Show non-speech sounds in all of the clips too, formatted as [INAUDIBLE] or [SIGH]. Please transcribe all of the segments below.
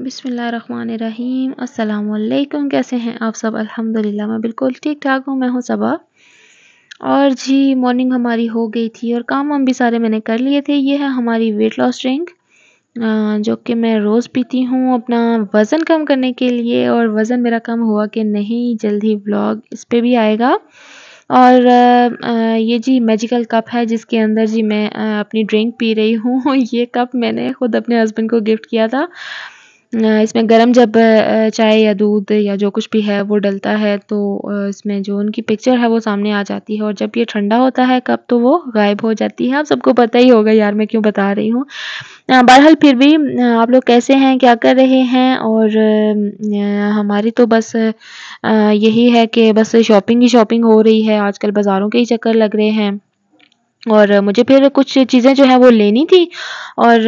बिसमीम् अल्लाम कैसे हैं आप सब अल्हम्दुलिल्लाह मैं बिल्कुल ठीक ठाक हूँ मैं हूँ सबा और जी मॉर्निंग हमारी हो गई थी और काम वाम भी सारे मैंने कर लिए थे ये है हमारी वेट लॉस ड्रिंक जो कि मैं रोज़ पीती हूँ अपना वज़न कम करने के लिए और वज़न मेरा कम हुआ कि नहीं जल्द ही ब्लॉग इस पर भी आएगा और ये जी मैजिकल कप है जिसके अंदर जी मैं अपनी ड्रिंक पी रही हूँ [LAUGHS] ये कप मैंने ख़ुद अपने हस्बैंड को गिफ्ट किया था इसमें गरम जब चाय या दूध या जो कुछ भी है वो डलता है तो इसमें जो उनकी पिक्चर है वो सामने आ जाती है और जब ये ठंडा होता है कब तो वो गायब हो जाती है आप सबको पता ही होगा यार मैं क्यों बता रही हूँ बहरहाल फिर भी आप लोग कैसे हैं क्या कर रहे हैं और हमारी तो बस यही है कि बस शॉपिंग ही शॉपिंग हो रही है आजकल बाज़ारों के ही चक्कर लग रहे हैं और मुझे फिर कुछ चीज़ें जो है वो लेनी थी और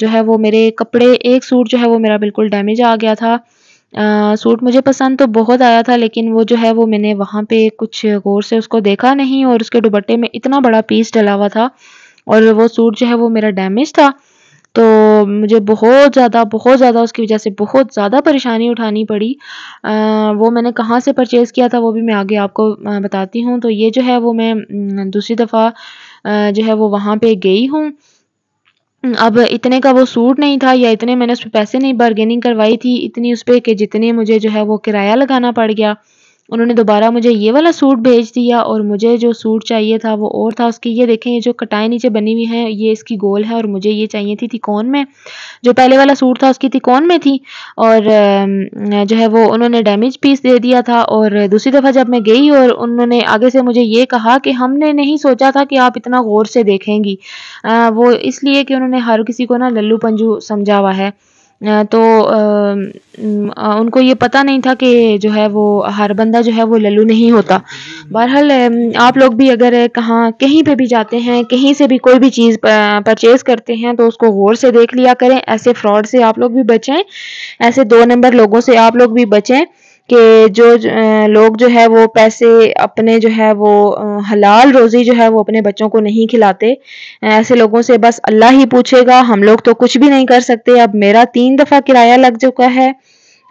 जो है वो मेरे कपड़े एक सूट जो है वो मेरा बिल्कुल डैमेज आ गया था आ, सूट मुझे पसंद तो बहुत आया था लेकिन वो जो है वो मैंने वहाँ पे कुछ गौर से उसको देखा नहीं और उसके दुबट्टे में इतना बड़ा पीस डला हुआ था और वो सूट जो है वो मेरा डैमेज था तो मुझे बहुत ज़्यादा बहुत ज़्यादा उसकी वजह से बहुत ज़्यादा परेशानी उठानी पड़ी वो मैंने कहाँ से परचेज़ किया था वो भी मैं आगे आपको बताती हूँ तो ये जो है वो मैं दूसरी दफ़ा जो है वो वहाँ पर गई हूँ अब इतने का वो सूट नहीं था या इतने मैंने उस पर पैसे नहीं बार्गेनिंग करवाई थी इतनी उस पर कि जितने मुझे जो है वो किराया लगाना पड़ गया उन्होंने दोबारा मुझे ये वाला सूट भेज दिया और मुझे जो सूट चाहिए था वो और था उसकी ये देखें ये जो कटाई नीचे बनी हुई हैं ये इसकी गोल है और मुझे ये चाहिए थी थी कौन में जो पहले वाला सूट था उसकी थी कौन में थी और जो है वो उन्होंने डैमेज पीस दे दिया था और दूसरी दफ़ा जब मैं गई और उन्होंने आगे से मुझे ये कहा कि हमने नहीं सोचा था कि आप इतना गौर से देखेंगी वो इसलिए कि उन्होंने हर किसी को ना लल्लू पंजू समझा हुआ है तो उनको ये पता नहीं था कि जो है वो हर बंदा जो है वो लल्लू नहीं होता बहरहाल आप लोग भी अगर कहाँ कहीं पे भी जाते हैं कहीं से भी कोई भी चीज़ परचेज़ करते हैं तो उसको गौर से देख लिया करें ऐसे फ्रॉड से आप लोग भी बचें ऐसे दो नंबर लोगों से आप लोग भी बचें कि जो लोग जो है वो पैसे अपने जो है वो हलाल रोज़ी जो है वो अपने बच्चों को नहीं खिलाते ऐसे लोगों से बस अल्लाह ही पूछेगा हम लोग तो कुछ भी नहीं कर सकते अब मेरा तीन दफ़ा किराया लग चुका है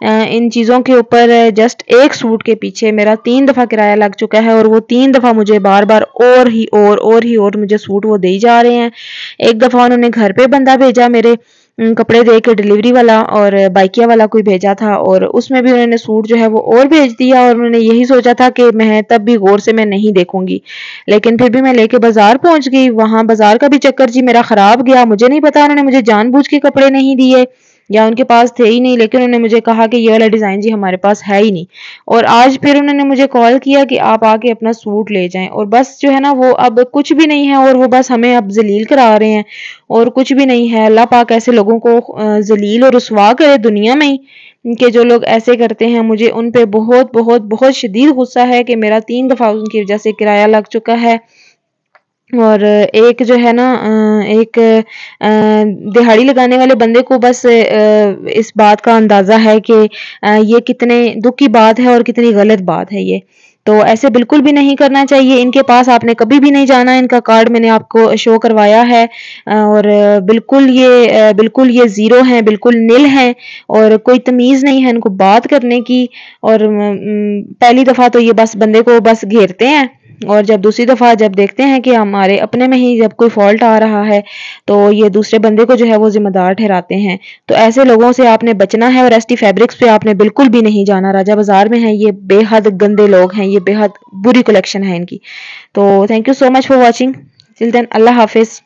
इन चीज़ों के ऊपर जस्ट एक सूट के पीछे मेरा तीन दफ़ा किराया लग चुका है और वो तीन दफ़ा मुझे बार बार और ही और और ही और मुझे सूट वो दे जा रहे हैं एक दफ़ा उन्होंने घर पे बंदा भेजा मेरे कपड़े दे के डिलीवरी वाला और बाइकिया वाला कोई भेजा था और उसमें भी उन्होंने सूट जो है वो और भेज दिया और उन्होंने यही सोचा था कि मैं तब भी गौर से मैं नहीं देखूंगी लेकिन फिर भी मैं लेके बाजार पहुंच गई वहां बाजार का भी चक्कर जी मेरा खराब गया मुझे नहीं पता उन्होंने मुझे जानबूझ के कपड़े नहीं दिए या उनके पास थे ही नहीं लेकिन उन्होंने मुझे कहा कि ये वाला डिज़ाइन जी हमारे पास है ही नहीं और आज फिर उन्होंने मुझे कॉल किया कि आप आके अपना सूट ले जाएं और बस जो है ना वो अब कुछ भी नहीं है और वो बस हमें अब जलील करा रहे हैं और कुछ भी नहीं है अल्लाह पाक ऐसे लोगों को जलील और रसवा करे दुनिया में ही कि जो लोग ऐसे करते हैं मुझे उन पर बहुत बहुत बहुत शदीद गुस्सा है कि मेरा तीन दफ़ा उनकी वजह से किराया लग चुका है और एक जो है ना एक दिहाड़ी लगाने वाले बंदे को बस इस बात का अंदाज़ा है कि ये कितने दुख की बात है और कितनी गलत बात है ये तो ऐसे बिल्कुल भी नहीं करना चाहिए इनके पास आपने कभी भी नहीं जाना इनका कार्ड मैंने आपको शो करवाया है और बिल्कुल ये बिल्कुल ये ज़ीरो हैं बिल्कुल नील हैं और कोई तमीज़ नहीं है इनको बात करने की और पहली दफ़ा तो ये बस बंदे को बस घेरते हैं और जब दूसरी दफ़ा जब देखते हैं कि हमारे अपने में ही जब कोई फॉल्ट आ रहा है तो ये दूसरे बंदे को जो है वो ज़िम्मेदार ठहराते हैं तो ऐसे लोगों से आपने बचना है और एसटी फैब्रिक्स पे आपने बिल्कुल भी नहीं जाना राजा बाज़ार में है ये बेहद गंदे लोग हैं ये बेहद बुरी कलेक्शन है इनकी तो thank you so much for watching till then अल्लाह हाफिज़